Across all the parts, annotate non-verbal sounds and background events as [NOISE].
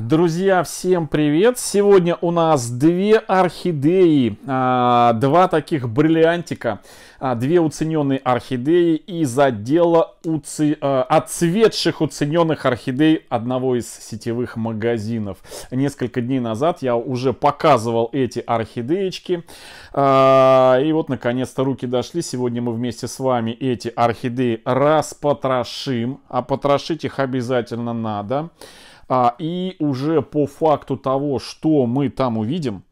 друзья, всем привет! Сегодня у нас две орхидеи, а, два таких бриллиантика, а, две уцененные орхидеи из отдела уце... А, отцветших уцененных орхидей одного из сетевых магазинов. Несколько дней назад я уже показывал эти орхидеечки, и вот наконец-то руки дошли. Сегодня мы вместе с вами эти орхидеи распотрошим, а потрошить их обязательно надо а, и уже по факту того, что мы там увидим,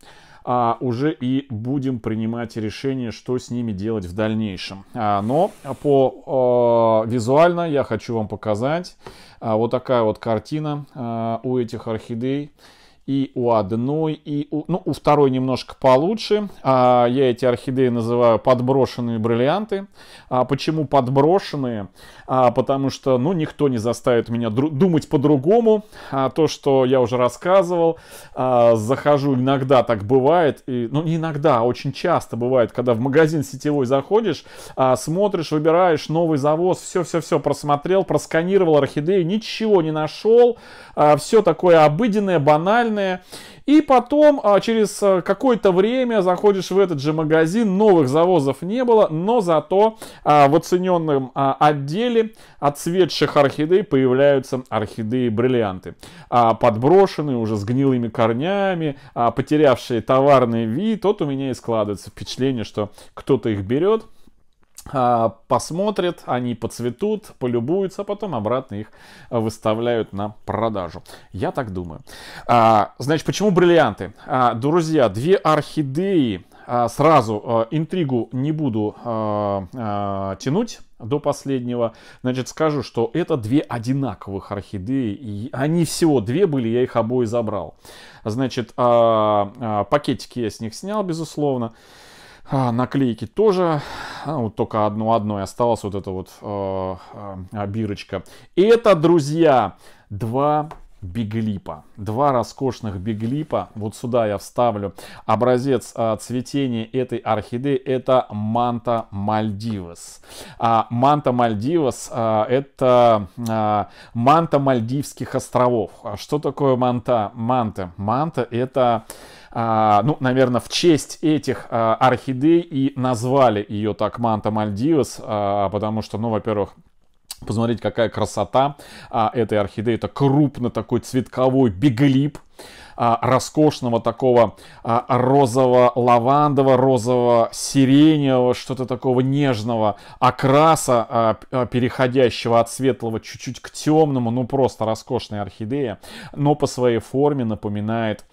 а, уже и будем принимать решение, что с ними делать в дальнейшем. А, но по а, визуально я хочу вам показать а, вот такая вот картина а, у этих орхидей и у одной, и у, ну, у второй немножко получше. А, я эти орхидеи называю подброшенные бриллианты. А, почему подброшенные? а, потому что, ну, никто не заставит меня думать по-другому. А, то, что я уже рассказывал, а, захожу иногда, так бывает, и, ну, не иногда, а очень часто бывает, когда в магазин сетевой заходишь, а, смотришь, выбираешь новый завоз, все-все-все просмотрел, просканировал орхидеи ничего не нашел, а, все такое обыденное, банальное, и потом а, через э, какое-то время заходишь в этот же магазин, новых завозов не было, но зато а, в оцененном а, отделе отцветших орхидей появляются орхидеи-бриллианты. Подброшенные, уже с гнилыми корнями, потерявшие товарный вид. Вот у меня и складывается впечатление, что кто-то их берет, а, посмотрят, они поцветут, полюбуются, а потом обратно их а, выставляют на продажу. Я так думаю. А, значит, почему бриллианты? Друзья, две орхидеи. Сразу интригу не буду тянуть до последнего. Значит, скажу, что это две одинаковых орхидеи. И они всего две были, я их обои забрал. Значит, пакетики я с них снял, безусловно. Безусловно. А, наклейки тоже, а, вот только одно одной осталось вот эта вот э, э, бирочка. Это, друзья, два биглипа. Два роскошных биглипа. Вот сюда я вставлю образец а, цветения этой орхидеи. Это манта мальдивас. А, манта мальдивас а, это а, манта мальдивских островов. А что такое манта? Манта. Манта это... А, ну, наверное, в честь этих а, орхидей и назвали ее так Манта Мальдивес, а, потому что, ну, во-первых, Посмотрите, какая красота а, этой орхидеи. Это крупно такой цветковой биглип, а, роскошного такого а, розового, лавандового розового, сиреневого что-то такого нежного окраса, а, переходящего от светлого чуть-чуть к темному, ну просто роскошная орхидея, но по своей форме напоминает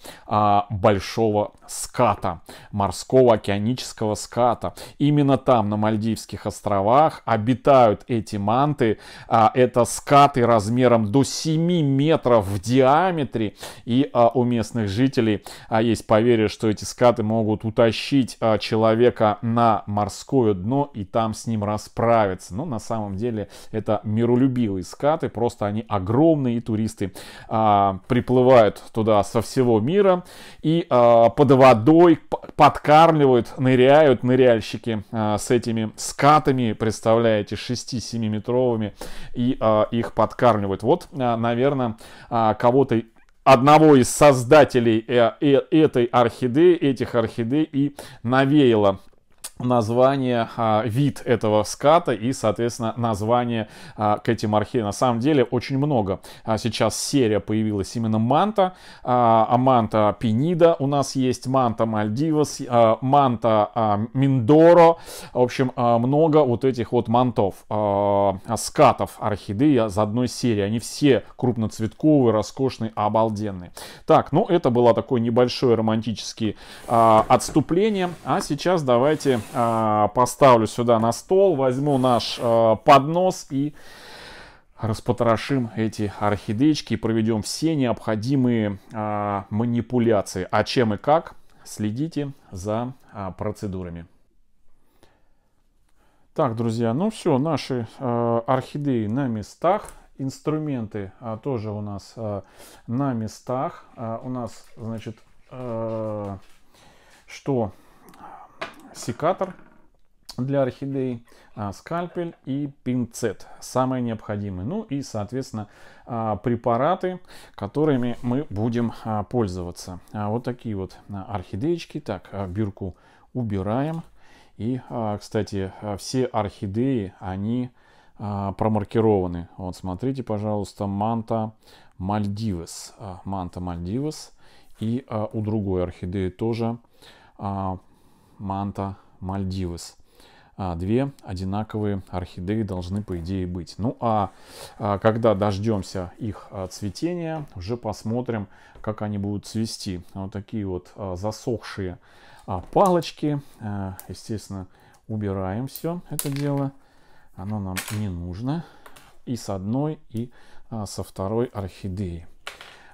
большого ската, морского океанического ската. Именно там, на Мальдивских островах, обитают эти манты. Это скаты размером до 7 метров в диаметре и а, у местных жителей а, есть поверье, что эти скаты могут утащить а, человека на морское дно и там с ним расправиться. Но на самом деле это миролюбивые скаты, просто они огромные, и туристы а, приплывают туда со всего мира и а, под водой подкармливают, ныряют ныряльщики а, с этими скатами, представляете, 6-7 метровыми, и а, их подкармливают. Вот, а, наверное, а, кого-то одного из создателей э, э, этой орхидеи, этих орхидей и навеяло название, а, вид этого ската и, соответственно, название к а, Кэти Мархей. На самом деле очень много. А, сейчас серия появилась именно Манта, а, а Манта Пенида у нас есть, Манта Мальдивас, а, Манта а, Миндоро. В общем, много вот этих вот мантов, скатов орхидеи за одной серии. Они все крупноцветковые, роскошные, обалденные. Так, ну это было такое небольшое романтическое отступление. А сейчас давайте а, поставлю сюда на стол, возьму наш а, поднос и распотрошим эти орхидеечки и проведем все необходимые а, манипуляции. А чем и как, следите за процедурами. Так, друзья, ну все, наши э, орхидеи на местах инструменты а, тоже у нас а, на местах. А, у нас, значит, а, что секатор для орхидей, а, скальпель и пинцет, самые необходимые. Ну и, соответственно, а, препараты, которыми мы будем а, пользоваться. Вот такие вот орхидеечки. Так, бирку убираем. И, кстати, все орхидеи, они промаркированы. Вот, смотрите, пожалуйста, манта мальдивес. Манта мальдивес. И у другой орхидеи тоже Манта Мальдивес. А, две одинаковые орхидеи должны, по идее, быть. Ну а, а когда дождемся их а, цветения, уже посмотрим, как они будут цвести. Вот такие вот засохшие палочки. Естественно, убираем все это дело. Оно нам не нужно. И с одной, и со второй орхидеи.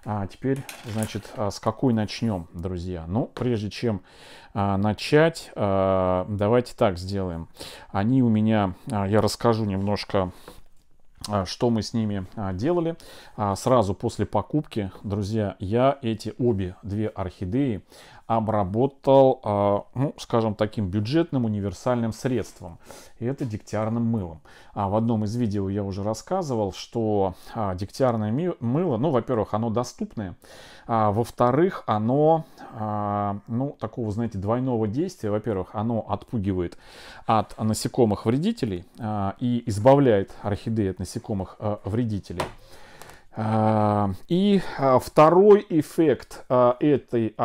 А теперь, значит, а с какой начнем, друзья? Ну, прежде чем а, начать, а, давайте так сделаем. Они у меня, я расскажу немножко что мы с ними делали. Сразу после покупки, друзья, я эти обе две орхидеи обработал, а, ну, скажем, таким бюджетным универсальным средством. И это дегтярным мылом. А в одном из видео я уже рассказывал, что а, дегтярное мыло, ну, во-первых, оно доступное. А, во-вторых, оно, а, ну, такого, знаете, двойного действия. Во-первых, оно отпугивает от насекомых вредителей и избавляет орхидеи от насекомых э, вредителей. А, и а, второй эффект а, этой,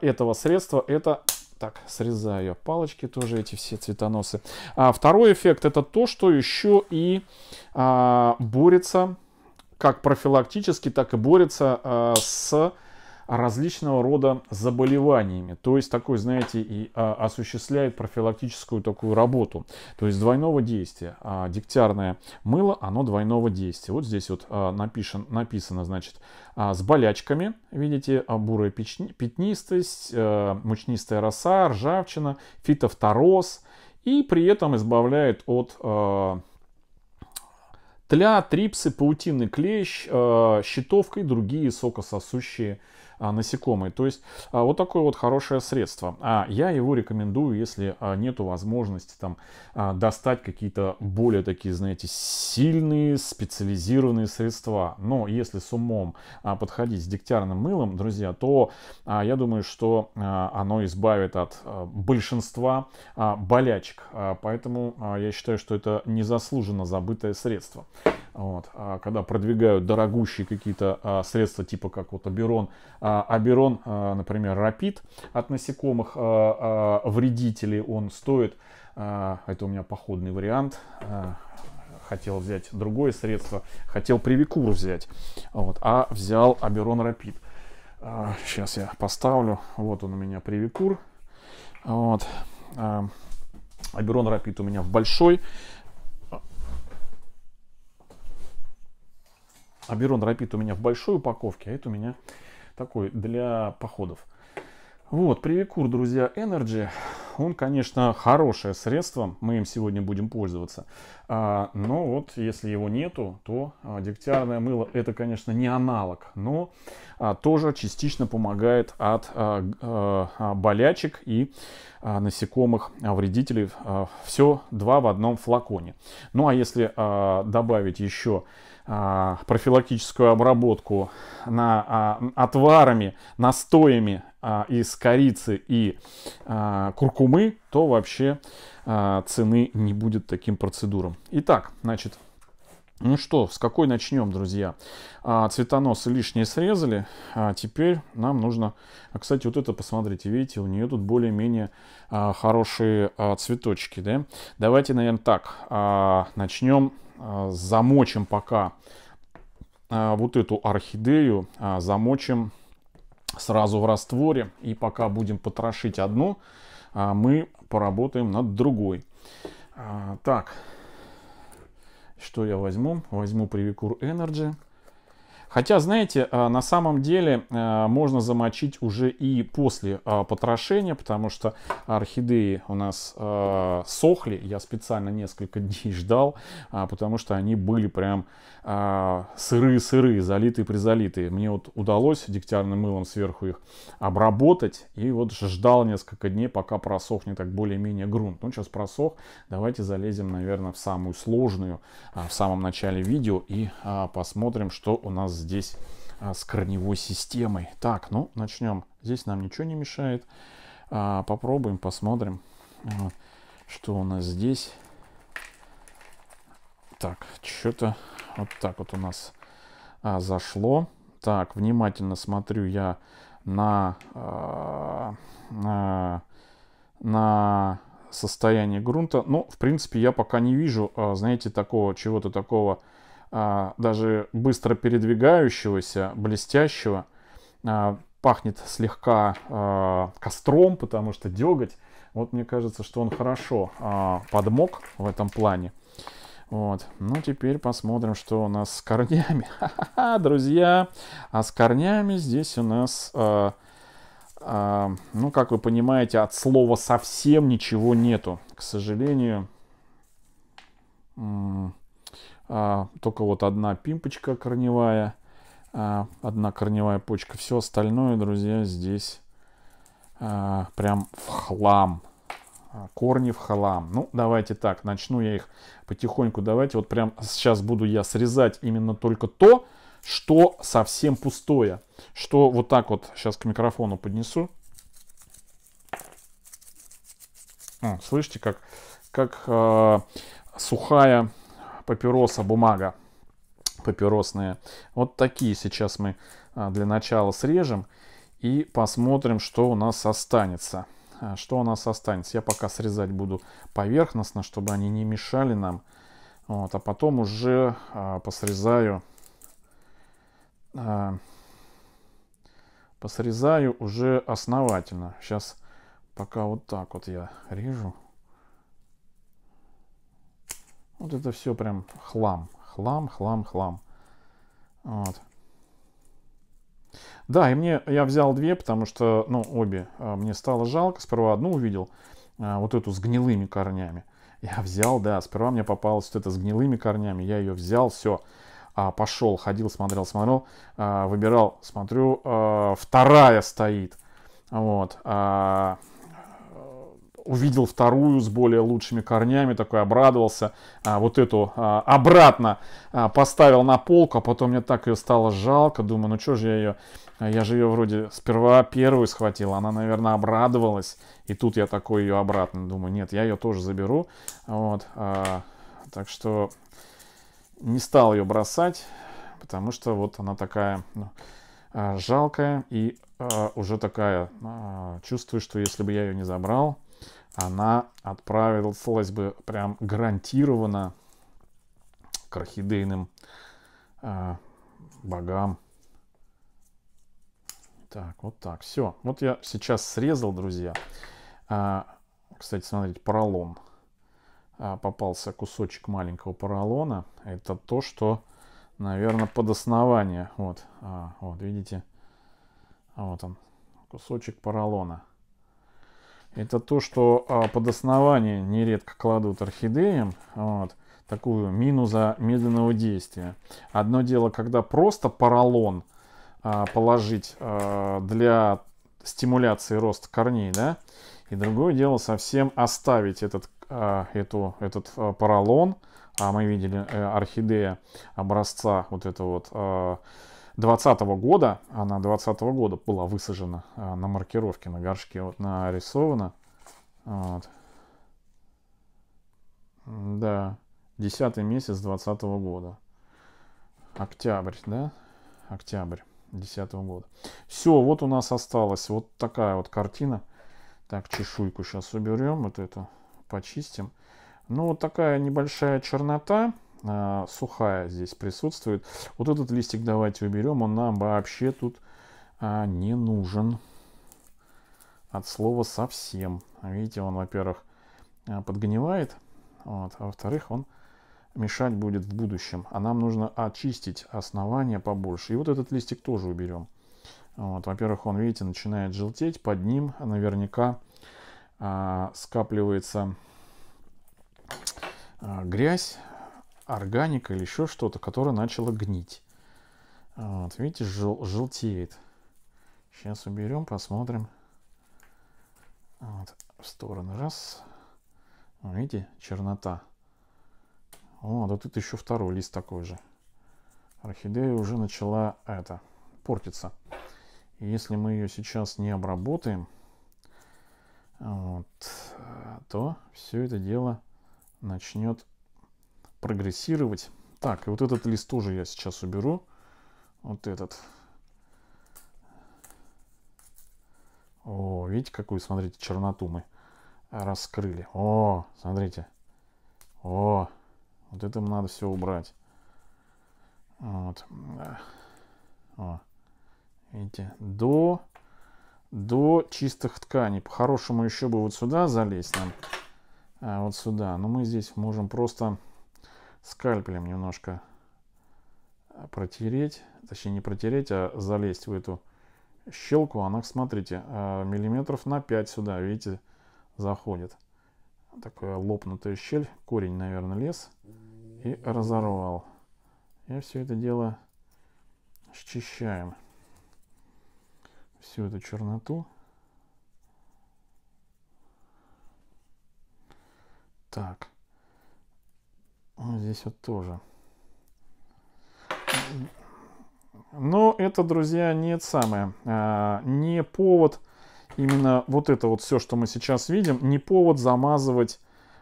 этого средства это... Так, срезаю палочки тоже эти все цветоносы. А второй эффект это то, что еще и борется как профилактически, так и борется с различного рода заболеваниями. То есть такой, знаете, и а, осуществляет профилактическую такую работу. То есть двойного действия. А, дегтярное мыло, оно двойного действия. Вот здесь вот а, напишен, написано, значит, а, с болячками, видите, а, бурая печни, пятнистость, а, мучнистая роса, ржавчина, фитофтороз. И при этом избавляет от... А, Тля, трипсы, паутинный клещ, э, щитовка и другие сокососущие а, насекомые. То есть а, вот такое вот хорошее средство. А я его рекомендую, если а, нету возможности там достать какие-то более такие, знаете, сильные специализированные средства. Но если с умом подходить с дегтярным мылом, друзья, то я думаю, что оно избавит от большинства болячек. Поэтому я считаю, что это незаслуженно забытое средство. Вот, а, когда продвигают дорогущие какие-то а, средства, типа как вот Аберон, а, Аберон, а, например, Рапид от насекомых, а, а, вредители, он стоит, а, это у меня походный вариант, а, хотел взять другое средство, хотел Привикур взять, вот, а взял Аберон Рапид. А, сейчас я поставлю, вот он у меня Привикур, вот, а, Аберон Рапид у меня в большой Аберон Рапид у меня в большой упаковке, а это у меня такой для походов. Вот, привикур, друзья, Energy, он, конечно, хорошее средство, мы им сегодня будем пользоваться. А, но вот если его нету, то а, дегтярное мыло, это, конечно, не аналог, но а, тоже частично помогает от а, а, а, болячек и а, насекомых, а, вредителей. А, Все два в одном флаконе. Ну а если добавить еще профилактическую обработку на, отварами, настоями из корицы и куркумы, то вообще цены не будет таким процедурам. Итак, значит, ну что, с какой начнем, друзья? А, цветоносы лишние срезали. А теперь нам нужно... А Кстати, вот это посмотрите. Видите, у нее тут более-менее а, хорошие а, цветочки. Да? Давайте, наверное, так. Начнем. Замочим пока вот эту орхидею. Замочим сразу в растворе. И пока будем потрошить одну, мы поработаем над другой. Так. Так. Что я возьму? Возьму Привикур Energy. Хотя, знаете, а, на самом деле а, можно замочить уже и после а, потрошения, потому что орхидеи у нас сохли. Я специально несколько [LAUGHS] дней ждал, потому что они были прям сырые-сырые, залитые-призалитые. Мне вот удалось дегтярным мылом сверху их обработать. И вот ждал несколько дней, пока просохнет так более-менее грунт. Ну, сейчас просох. Давайте залезем, наверное, в самую сложную в самом начале видео и посмотрим, что у нас здесь а, с корневой системой. Так, ну, начнем. Здесь нам ничего не мешает. А, попробуем, посмотрим, а, что у нас здесь. Так, что-то вот так вот у нас зашло. Так, внимательно смотрю я на, на, на состояние грунта. Но, ну, в принципе, я пока не вижу, знаете, такого, чего-то такого а, даже быстро передвигающегося, блестящего. А, пахнет слегка а, костром, потому что деготь. Вот мне кажется, что он хорошо подмок в этом плане. Вот. Ну, теперь посмотрим, что у нас с корнями. Ха-ха-ха, [LAUGHS] друзья. А с корнями здесь у нас, э, э, ну, как вы понимаете, от слова совсем ничего нету. К сожалению, а, только вот одна пимпочка корневая, а, одна корневая почка. Все остальное, друзья, здесь а, прям в хлам. Корни в хлам. Ну, давайте так, начну я их потихоньку. Давайте вот прям сейчас буду я срезать именно только то, что совсем пустое. Что вот так вот сейчас к микрофону поднесу. О, слышите, как, как э, сухая папироса, бумага папиросные. Вот такие сейчас мы а, для начала срежем и посмотрим, что у нас останется. А, что у нас останется? Я пока срезать буду поверхностно, чтобы они не мешали нам. Вот, а потом уже а, посрезаю, посрезаю уже основательно. Сейчас пока вот так вот я режу. Вот это все прям хлам. Хлам, хлам, хлам. Вот. Да, и мне я взял две, потому что, ну, обе. А, мне стало жалко. Сперва одну увидел, а, вот эту с гнилыми корнями. Я взял, да, сперва мне попалась вот эта с гнилыми корнями. Я ее взял, все. А, Пошел, ходил, смотрел, смотрел, выбирал, смотрю, вторая стоит. Вот увидел вторую с более лучшими корнями, такой обрадовался, а, вот эту а, обратно а, поставил на полку, а потом мне так ее стало жалко, думаю, ну что же я ее, я же ее вроде сперва первую схватил, она, наверное, обрадовалась, и тут я такой ее обратно, думаю, нет, я ее тоже заберу, вот, а, так что не стал ее бросать, потому что вот она такая ну, а, жалкая и а, уже такая, а, чувствую, что если бы я ее не забрал, она отправилась бы прям гарантированно к орхидейным э, богам. Так, вот так, все. Вот я сейчас срезал, друзья. А, кстати, смотрите, поролон. А, попался кусочек маленького поролона. Это то, что, наверное, под основание. Вот, а, вот видите, а, вот он, кусочек поролона. Это то, что а, под основание нередко кладут орхидеям. Вот, такую мину за медленного действия. Одно дело, когда просто поролон а, положить а, для стимуляции роста корней, да? И другое дело совсем оставить этот, а, эту, этот а, поролон, а мы видели э, орхидея образца вот это вот э, 2020 года, она 2020 года была высажена э, на маркировке, на горшке, вот нарисована. Вот. Да, 10 месяц 2020 года. Октябрь, да? Октябрь 2010 года. Все, вот у нас осталась вот такая вот картина. Так, чешуйку сейчас уберем, вот эту почистим. Ну, вот такая небольшая чернота. Э, сухая здесь присутствует. Вот этот листик давайте уберем, он нам вообще тут а, не нужен. От слова совсем. Видите, он, во-первых, э, подгнивает, вот, а во-вторых, он мешать будет в будущем. А нам нужно очистить основание побольше. И вот этот листик тоже уберем. во-первых, он, видите, начинает желтеть, под ним наверняка а, скапливается а, грязь, органика или еще что-то, которое начало гнить. А, вот, видите, жел желтеет. Сейчас уберем, посмотрим. А, вот, в сторону. Раз. Видите, чернота. О, да тут еще второй лист такой же. Орхидея уже начала это портиться. И если мы ее сейчас не обработаем, вот, то все это дело начнет прогрессировать. Так, и вот этот лист тоже я сейчас уберу. Вот этот. О, видите, какую, смотрите, черноту мы раскрыли. О, смотрите. О, вот это надо все убрать. Вот. О, видите, до, до чистых тканей. По-хорошему еще бы вот сюда залезть нам. А вот сюда. Но мы здесь можем просто скальпелем немножко э, протереть, точнее не протереть, а залезть в эту щелку. Она, смотрите, э, миллиметров на 5 сюда, видите, заходит. Такая лопнутая щель, корень, наверное, лез и разорвал. И все это дело счищаем. Всю эту черноту. Так. Ну, здесь вот тоже. Но ну, это, друзья, не самое, а, не повод, именно вот это вот все, что мы сейчас видим, не повод замазывать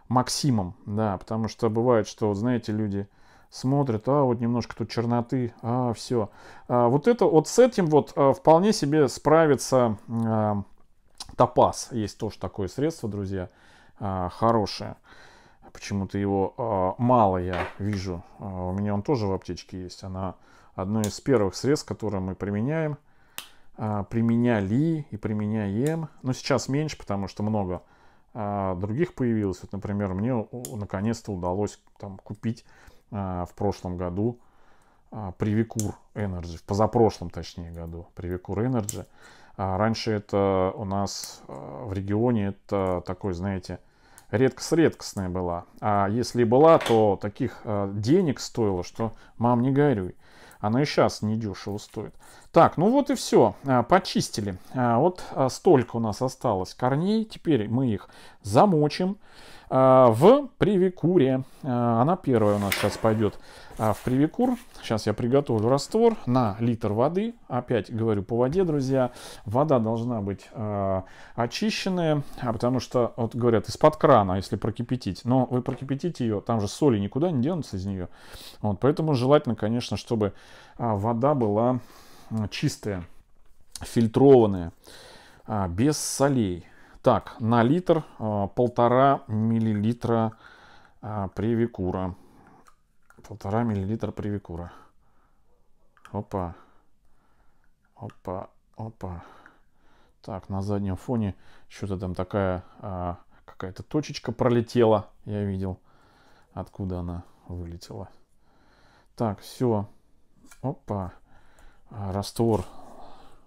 максимом, да, потому что бывает, что, знаете, люди смотрят, а вот немножко тут черноты, а все. А, вот это вот с этим вот а, вполне себе справится а, топаз, есть тоже такое средство, друзья, а, хорошее. Почему-то его э, мало я вижу. Э, у меня он тоже в аптечке есть. Она одно из первых средств, которые мы применяем. Э, применяли и применяем. Но сейчас меньше, потому что много э, других появилось. Вот, например, мне наконец-то удалось там, купить э, в прошлом году э, Привикур Energy. В позапрошлом, точнее, году. Привикур Energy. Раньше это у нас в регионе это такой, знаете, редкость-редкостная была. А если была, то таких э, денег стоило, что мам не горюй. Она и сейчас не дешево стоит. Так, ну вот и все. А, почистили. А, вот а, столько у нас осталось корней. Теперь мы их замочим. А, в привикуре. А, она первая у нас сейчас пойдет а, в привикур. Сейчас я приготовлю раствор на литр воды. Опять говорю по воде, друзья. Вода должна быть очищенная, потому что, вот говорят, из-под крана, если прокипятить. Но вы прокипятите ее, там же соли никуда не денутся из нее. Вот, поэтому желательно, конечно, чтобы вода была чистая, фильтрованная, без солей. Так, на литр э, полтора миллилитра э, привикура. Полтора миллилитра привикура. Опа. Опа, опа. Так, на заднем фоне что-то там такая а, какая-то точечка пролетела. Я видел, откуда она вылетела. Так, все. Опа. Раствор.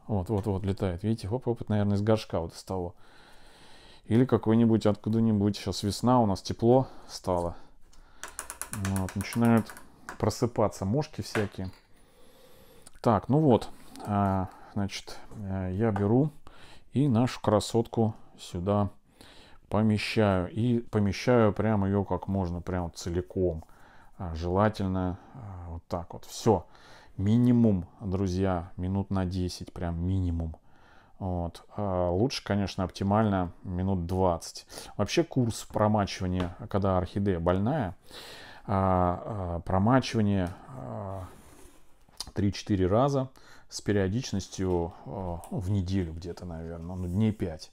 Вот, вот, вот летает. Видите, оп, опыт, наверное, из горшка вот из того. Или какой-нибудь откуда-нибудь. Сейчас весна, у нас тепло стало. Вот, начинают просыпаться мошки всякие. Так, ну вот. А, значит, э, я беру и нашу красотку сюда помещаю. И помещаю прямо ее как можно, прямо целиком. А, желательно а, вот так вот. Все. Минимум, друзья, минут на 10, прям минимум. Вот. А лучше, конечно, оптимально минут 20. Вообще курс промачивания, когда орхидея больная, а, а, промачивание 3-4 раза с периодичностью ну, в неделю где-то, наверное, ну, дней 5.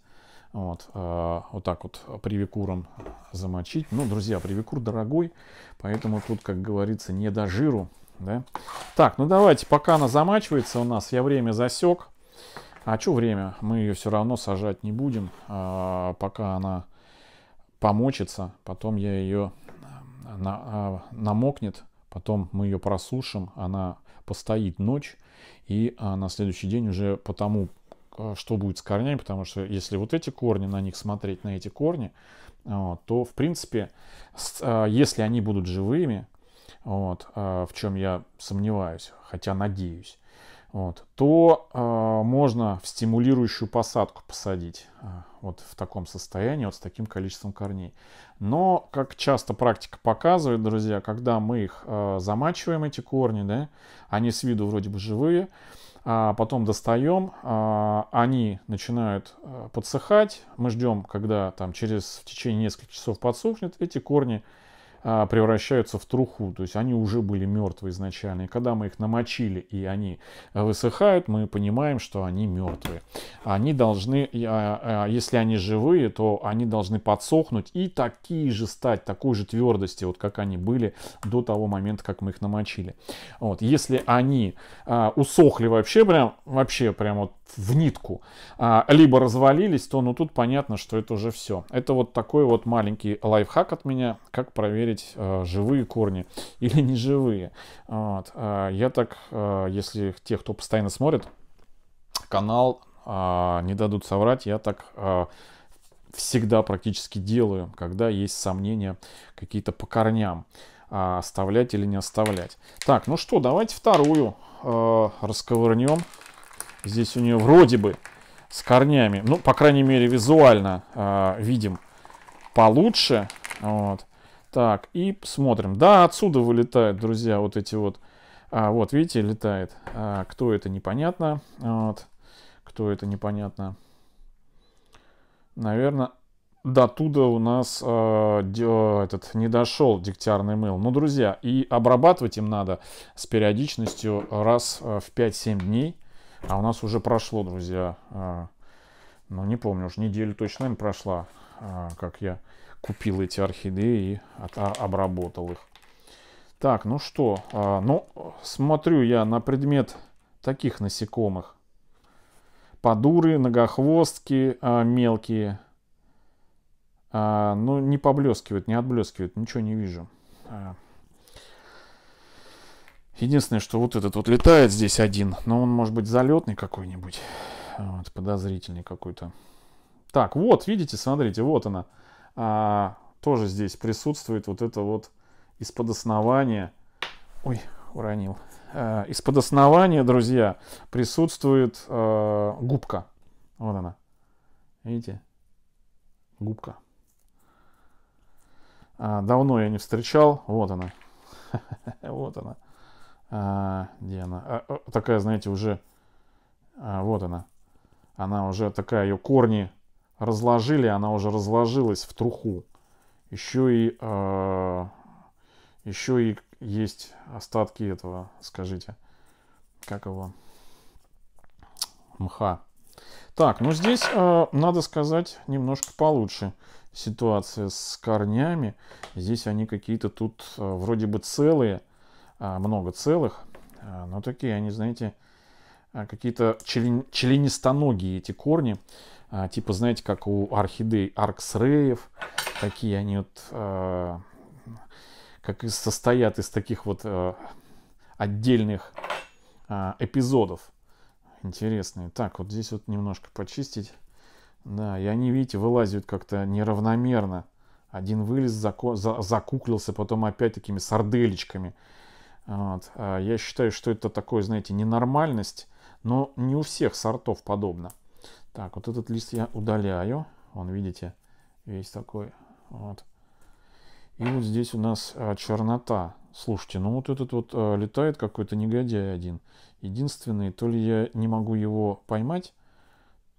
Вот, вот так вот привикуром замочить. Ну, друзья, привикур дорогой, поэтому тут, как говорится, не до жиру. Да? Так, ну давайте, пока она замачивается у нас, я время засек. А что время? Мы ее все равно сажать не будем, а, пока она помочится. Потом я ее на, а, намокнет, потом мы ее просушим, она постоит ночь, и а, на следующий день уже потому что будет с корнями, потому что если вот эти корни, на них смотреть, на эти корни, то, в принципе, если они будут живыми, вот, в чем я сомневаюсь, хотя надеюсь, вот, то э, можно в стимулирующую посадку посадить э, вот в таком состоянии, вот с таким количеством корней. Но, как часто практика показывает, друзья, когда мы их э, замачиваем, эти корни, да, они с виду вроде бы живые, а потом достаем, они начинают подсыхать, мы ждем, когда там через в течение нескольких часов подсохнет, эти корни а, превращаются в труху, то есть они уже были мертвы изначально. И когда мы их намочили и они э, высыхают, мы понимаем, что они мертвые. Они должны, а, а, если они живые, то они должны подсохнуть и такие же стать, такой же твердости, вот как они были до того момента, как мы их намочили. Вот. Если они усохли вообще прям, вообще прям вот в нитку, либо развалились, то ну тут понятно, что это уже все. Это вот такой вот маленький лайфхак от меня, как проверить проверить, э, живые корни [LAUGHS] или неживые. Вот. Э, я так, э, если те, кто постоянно смотрит канал, не дадут соврать, я так всегда практически делаю, когда есть сомнения какие-то по корням, оставлять или не оставлять. Так, ну что, давайте вторую расковырнем. Здесь у нее вроде бы с корнями, ну, по крайней мере, визуально видим получше. Вот. Так, и смотрим. Да, отсюда вылетают, друзья, вот эти вот. А, вот, видите, летает. А, кто это, непонятно. Вот. Кто это, непонятно. Наверное, до туда у нас э, де, этот не дошел дегтярный мыл. Ну, друзья, и обрабатывать им надо с периодичностью раз а, в 5-7 дней. А у нас уже прошло, друзья, э, ну, не помню, уж неделю точно, наверное, прошла, э, как я купил эти орхидеи и а, обработал их. Так, ну что, а, ну, смотрю я на предмет таких насекомых. Подуры, многохвостки а, мелкие. Ну, не поблескивают, не отблескивают, ничего не вижу. Единственное, что вот этот вот летает здесь один, но он может быть залетный какой-нибудь, вот, подозрительный какой-то. Так, вот, видите, смотрите, вот она а, тоже здесь присутствует вот это вот из-под основания. Ой, уронил. А, из-под основания, друзья, присутствует а, губка. Вот она. Видите? Губка. А, давно я не встречал. Вот она. [LAUGHS] Вот она. А, где она? А, такая, знаете, уже... А, вот она. Она уже такая, ее корни разложили, она уже разложилась в труху. Еще и, э, а, еще и есть остатки этого, скажите, как его, мха. Так, ну здесь, э, надо сказать, немножко получше ситуация с корнями. Здесь они какие-то тут э, вроде бы целые, э, много целых, э, но такие они, знаете, какие-то член, членистоногие эти корни. А, типа, знаете, как у орхидей арксреев, такие они вот, а, как и состоят из таких вот а, отдельных эпизодов. Интересные. Так, вот здесь вот немножко почистить. Да, и они, видите, вылазят как-то неравномерно. Один вылез, заку... закуклился, потом опять такими сарделечками. Вот. Я считаю, что это такое, знаете, ненормальность, но не у всех сортов подобно. Так, вот этот лист я удаляю. Он, видите, весь такой. Вот. И вот здесь у нас а, чернота. Слушайте, ну вот этот вот а, летает какой-то негодяй один. Единственный, то ли я не могу его поймать,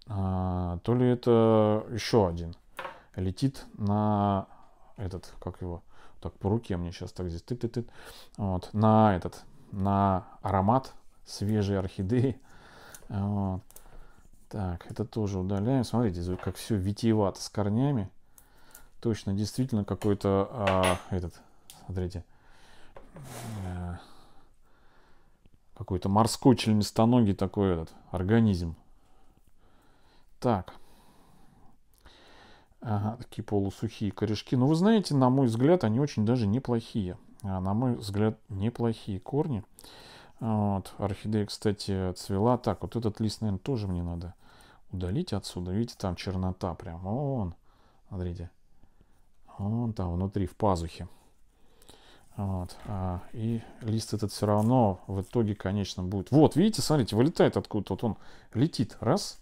а, то ли это еще один. Летит на этот, как его, так по руке мне сейчас так здесь ты-ты-ты. Вот, на этот, на аромат свежей орхидеи. Вот. Так, это тоже удаляем. Смотрите, как все витиевато с корнями. Точно, действительно какой-то а, этот, смотрите, а, какой-то морской членистоногий такой этот организм. Так. Ага, такие полусухие корешки. Но ну, вы знаете, на мой взгляд, они очень даже неплохие. А, на мой взгляд, неплохие корни. Вот, орхидея, кстати, цвела. Так, вот этот лист, наверное, тоже мне надо удалить отсюда. Видите, там чернота прям. Вон, смотрите. Вон там внутри, в пазухе. Вот. А, и лист этот все равно в итоге, конечно, будет. Вот, видите, смотрите, вылетает откуда-то. Вот он летит. Раз.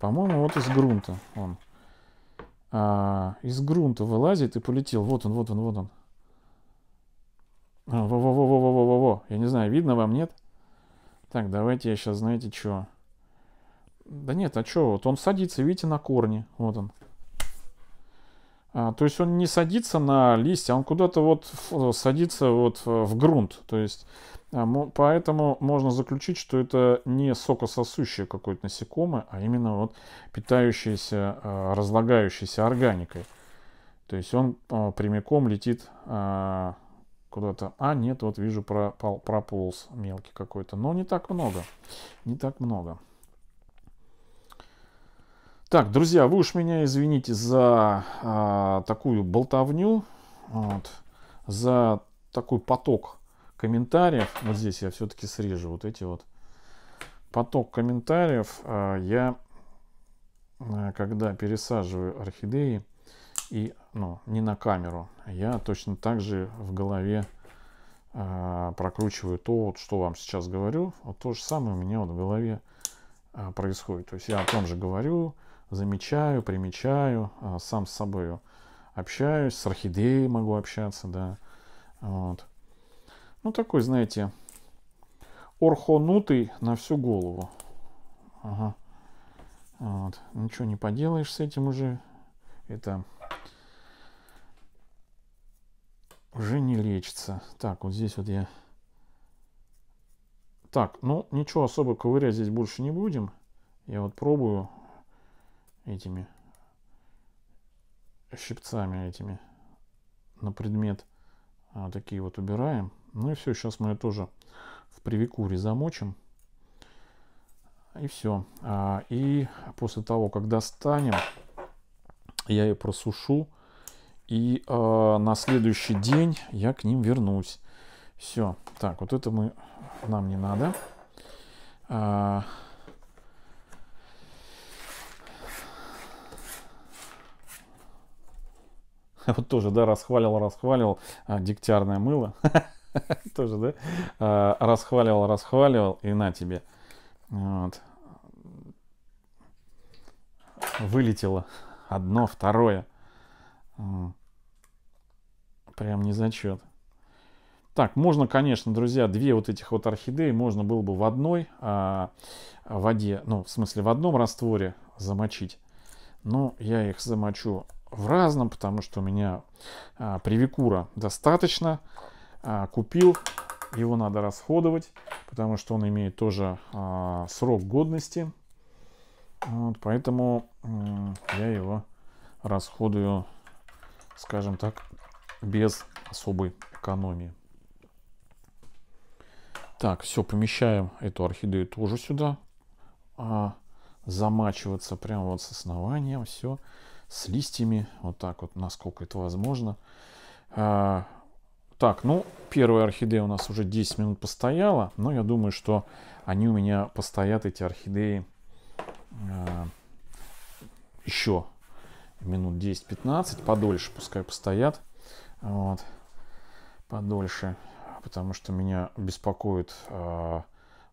По-моему, вот из грунта он. А, из грунта вылазит и полетел. Вот он, вот он, вот он. А, Во-во-во-во-во-во знаю, видно вам, нет? Так, давайте я сейчас, знаете, что? Да нет, а что? Вот он садится, видите, на корни. Вот он. А, то есть он не садится на листья, он куда-то вот э, садится вот э, в грунт. То есть а, поэтому можно заключить, что это не сокососущее какое-то насекомое, а именно вот питающееся, а, разлагающейся органикой. То есть он а, прямиком летит куда-то. А, нет, вот вижу, пропал, прополз мелкий какой-то. Но не так много. Не так много. Так, друзья, вы уж меня извините за а, такую болтовню, вот, за такой поток комментариев. Вот здесь я все-таки срежу вот эти вот. Поток комментариев а, я, а, когда пересаживаю орхидеи, и ну, не на камеру. Я точно так же в голове э, прокручиваю то, вот, что вам сейчас говорю. Вот то же самое у меня вот в голове э, происходит. То есть я о том же говорю, замечаю, примечаю, э, сам с собой общаюсь, с орхидеей могу общаться, да. Вот. Ну, такой, знаете, орхонутый на всю голову. Ага. Вот. Ничего не поделаешь с этим уже. Это уже не лечится. Так, вот здесь вот я... Так, ну ничего особо ковырять здесь больше не будем. Я вот пробую этими щипцами этими на предмет а, такие вот убираем. Ну и все, сейчас мы ее тоже в привикуре замочим. И все. А, и после того, как достанем, я ее просушу. И э, на следующий день я к ним вернусь. Все. Так, вот это мы нам не надо. А... [LAUGHS] Вот тоже, да, расхваливал, расхваливал. А, дегтярное мыло. [LAUGHS] Тоже, да? А, расхваливал, расхваливал. И на тебе. Вот. Вылетело одно, второе. Прям не зачет. Так, можно, конечно, друзья, две вот этих вот орхидеи можно было бы в одной а, а воде, ну, в смысле, в одном растворе замочить. Но я их замочу в разном, потому что у меня а, привикура достаточно. А, купил, его надо расходовать, потому что он имеет тоже а, срок годности. Вот, поэтому а, я его расходую скажем так, без особой экономии. Так, все, помещаем эту орхидею тоже сюда. А, замачиваться прямо вот с основанием, все, с листьями, вот так вот, насколько это возможно. А, так, ну, первая орхидея у нас уже 10 минут постояла, но я думаю, что они у меня постоят, эти орхидеи, а, еще минут 10-15, подольше пускай постоят. Вот. Подольше, потому что меня беспокоит а,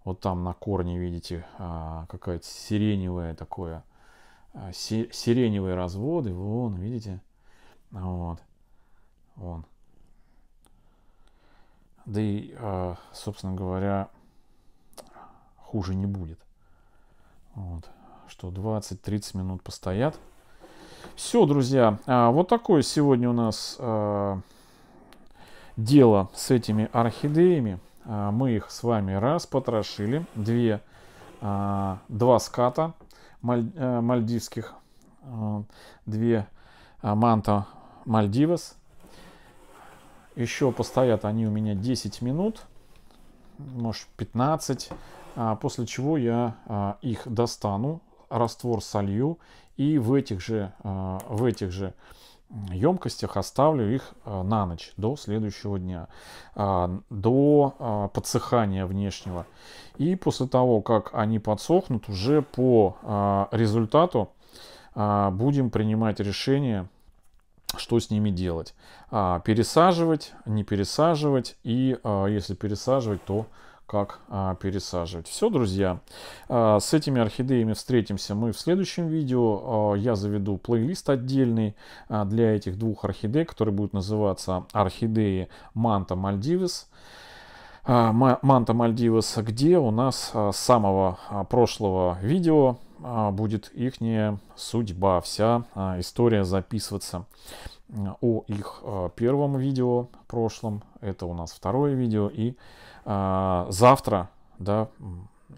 вот там на корне, видите, а, какая-то сиреневая такое, а, сиреневые разводы, вон, видите, вот, вон. Да и, собственно говоря, хуже не будет. Вот. Что 20-30 минут постоят – все, друзья, а, вот такое сегодня у нас а, дело с этими орхидеями. А, мы их с вами распотрошили. Две, два ската мальдивских, две манта Мальдивас. Еще постоят они у меня 10 минут, может 15, после чего я их достану раствор солью и в этих же, э, в этих же емкостях оставлю их э, на ночь до следующего дня, а, до а, подсыхания внешнего. И после того, как они подсохнут, уже по а, результату будем принимать решение, что с ними делать. Пересаживать, не пересаживать и если пересаживать, то как а, пересаживать. Все, друзья, а, с этими орхидеями встретимся мы в следующем видео. А, я заведу плейлист отдельный а, для этих двух орхидей, который будет называться «Орхидеи Манта Мальдивис». А, Манта Мальдивес, где у нас а, с самого а, прошлого видео будет их судьба, вся история записываться о их э, первом видео прошлом. Это у нас второе видео. И э, завтра, да,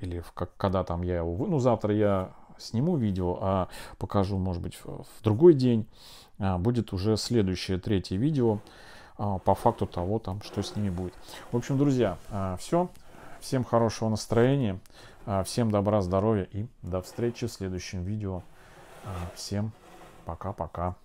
или в, как, когда там я его... Ну, завтра я сниму видео, а покажу, может быть, в другой день. А будет уже следующее, третье видео а, по факту того, там, что с ними будет. В общем, друзья, э, все. Всем хорошего настроения, всем добра, здоровья и до встречи в следующем видео. Всем пока-пока.